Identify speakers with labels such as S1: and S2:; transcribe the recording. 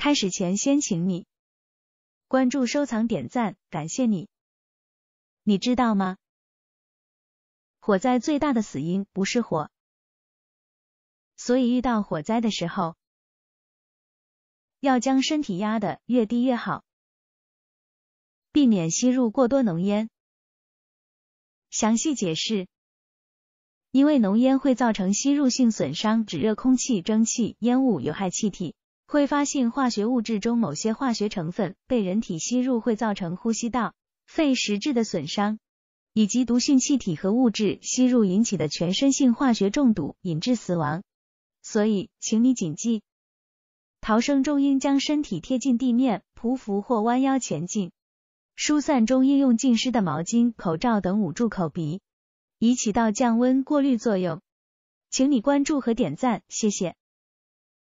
S1: 开始前，先请你关注、收藏、点赞，感谢你。你知道吗？火灾最大的死因不是火，所以遇到火灾的时候，要将身体压得越低越好，避免吸入过多浓烟。详细
S2: 解释，因为浓烟会造成吸入性损伤，指热空气、蒸汽、烟雾、有害气体。挥发性化学物质中某些化学成分被人体吸入，会造成呼吸道、肺实质的损伤，以及毒性气体和物质吸入引起的全身性化学中毒，引致死亡。所以，请你谨记：逃生中应将身体贴近地面，匍匐或弯腰前进；疏散中应用浸湿的毛巾、口罩等捂住口鼻，以起到降温、过滤作用。请你关注和点赞，谢谢。